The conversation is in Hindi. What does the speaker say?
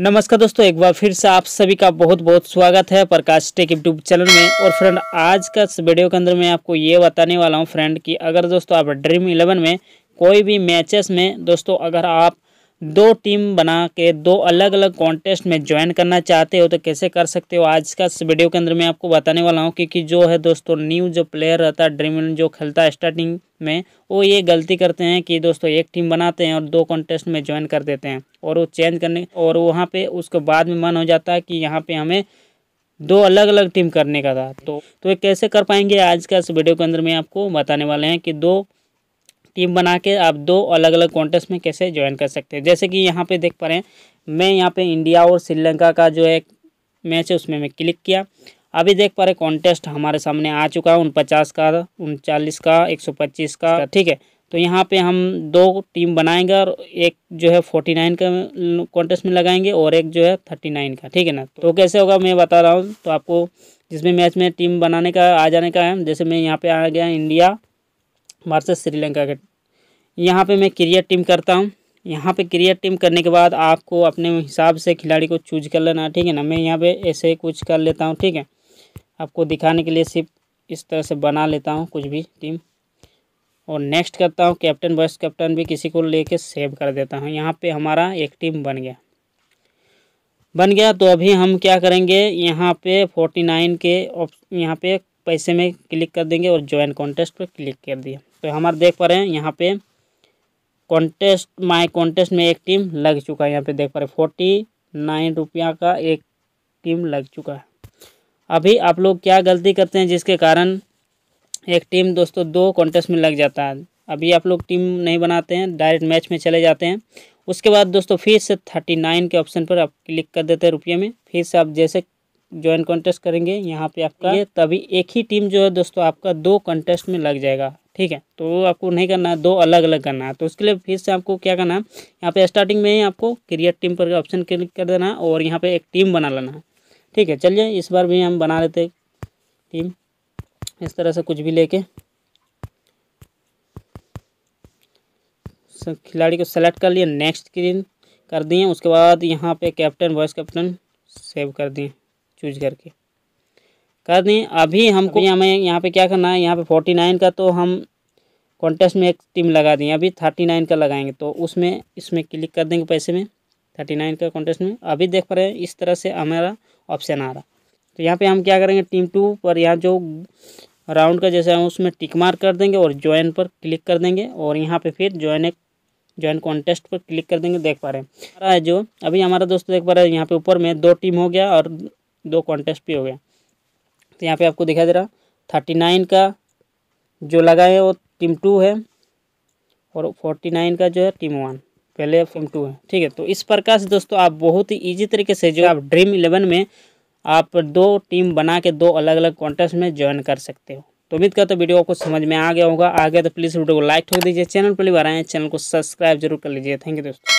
नमस्कार दोस्तों एक बार फिर से आप सभी का बहुत बहुत स्वागत है प्रकाश टेक यूट्यूब चैनल में और फ्रेंड आज का इस वीडियो के अंदर मैं आपको ये बताने वाला हूँ फ्रेंड कि अगर दोस्तों आप ड्रीम इलेवन में कोई भी मैचेस में दोस्तों अगर आप दो टीम बना के दो अलग अलग कॉन्टेस्ट में ज्वाइन करना चाहते हो तो कैसे कर सकते हो आज का इस वीडियो के अंदर मैं आपको बताने वाला हूँ क्योंकि जो है दोस्तों न्यू जो प्लेयर रहता है ड्रीम जो खेलता है स्टार्टिंग में वो ये गलती करते हैं कि दोस्तों एक टीम बनाते हैं और दो कॉन्टेस्ट में ज्वाइन कर देते हैं और वो चेंज करने और वहाँ पर उसके बाद में मन हो जाता है कि यहाँ पर हमें दो अलग अलग टीम करने का था तो तो ये कैसे कर पाएंगे आज का इस वीडियो के अंदर मैं आपको बताने वाले हैं कि दो टीम बना के आप दो अलग अलग कॉन्टेस्ट में कैसे ज्वाइन कर सकते हैं जैसे कि यहाँ पे देख पा रहे हैं मैं यहाँ पे इंडिया और श्रीलंका का जो है मैच है उसमें मैं क्लिक किया अभी देख पा रहे कॉन्टेस्ट हमारे सामने आ चुका है उन पचास का उनचालीस का एक सौ पच्चीस का ठीक है तो यहाँ पे हम दो टीम बनाएंगे और एक जो है फोर्टी नाइन का कॉन्टेस्ट में लगाएंगे और एक जो है थर्टी नाइन का ठीक है ना तो कैसे होगा मैं बता रहा हूँ तो आपको जिसमें मैच में टीम बनाने का आ जाने का है जैसे मैं यहाँ पे आ गया इंडिया वर्सेज श्रीलंका का यहाँ पे मैं क्रिया टीम करता हूँ यहाँ पे क्रिया टीम करने के बाद आपको अपने हिसाब से खिलाड़ी को चूज कर लेना है ठीक है ना मैं यहाँ पे ऐसे कुछ कर लेता हूँ ठीक है आपको दिखाने के लिए सिर्फ इस तरह से बना लेता हूँ कुछ भी टीम और नेक्स्ट करता हूँ कैप्टन वाइस कैप्टन भी किसी को ले सेव कर देता हूँ यहाँ पर हमारा एक टीम बन गया बन गया तो अभी हम क्या करेंगे यहाँ पे फोर्टी नाइन के यहाँ पे पैसे में क्लिक कर देंगे और ज्वाइन कॉन्टेस्ट पर क्लिक कर दिया तो हमारा देख पा रहे हैं यहाँ पे कॉन्टेस्ट माय कॉन्टेस्ट में एक टीम लग चुका है यहाँ पे देख पा रहे हैं फोर्टी नाइन रुपया का एक टीम लग चुका है अभी आप लोग क्या गलती करते हैं जिसके कारण एक टीम दोस्तों दो कॉन्टेस्ट में लग जाता है अभी आप लोग टीम नहीं बनाते हैं डायरेक्ट मैच में चले जाते हैं उसके बाद दोस्तों फिर से थर्टी नाइन के ऑप्शन पर आप क्लिक कर देते हैं रुपये में फिर से आप जैसे ज्वाइन कॉन्टेस्ट करेंगे यहाँ पे आपका ये तभी एक ही टीम जो है दोस्तों आपका दो कॉन्टेस्ट में लग जाएगा ठीक है तो आपको नहीं करना है दो अलग अलग करना है तो उसके लिए फिर से आपको क्या करना है यहाँ पे स्टार्टिंग में ही आपको क्रिएट टीम पर ऑप्शन क्लिक कर देना है और यहाँ पे एक टीम बना लेना है ठीक है चलिए इस बार भी हम बना लेते टीम इस तरह से कुछ भी लेके खिलाड़ी को सेलेक्ट कर लिए नेक्स्ट क्रीन कर दिए उसके बाद यहाँ पे कैप्टन वाइस कैप्टन सेव कर दिए चूज करके कर दें अभी हमको हमें यहाँ पे क्या करना है यहाँ पे फोर्टी नाइन का तो हम कॉन्टेस्ट में एक टीम लगा दें अभी थर्टी नाइन का लगाएंगे तो उसमें इसमें क्लिक कर देंगे पैसे में थर्टी नाइन का कॉन्टेस्ट में अभी देख पा रहे हैं इस तरह से हमारा ऑप्शन आ रहा तो यहाँ पर हम क्या करेंगे टीम टू पर यहाँ जो राउंड का जैसा है उसमें टिक मार कर देंगे और ज्वाइन पर क्लिक कर देंगे और यहाँ पे फिर ज्वाइन एक ज्वाइन कॉन्टेस्ट पर क्लिक कर देंगे देख पा रहे हैं हमारा जो अभी हमारा दोस्त देख पा रहे हैं यहाँ पे ऊपर में दो टीम हो गया और दो कॉन्टेस्ट भी हो गए तो यहाँ पे आपको दिखाई दे रहा थर्टी नाइन का जो लगा है वो टीम टू है और फोर्टी नाइन का जो है टीम वन पहले टीम टू है ठीक है तो इस प्रकार से दोस्तों आप बहुत ही ईजी तरीके से जो आप ड्रीम इलेवन में आप दो टीम बना के दो अलग अलग कॉन्टेस्ट में ज्वाइन कर सकते हो तो उम्मीद करता तो वीडियो आपको समझ में आ गया होगा आ गया तो प्लीज़ वीडियो को लाइक कर दीजिए चैनल पर बार आए चैनल को सब्सक्राइब जरूर कर लीजिए थैंक यू दोस्तों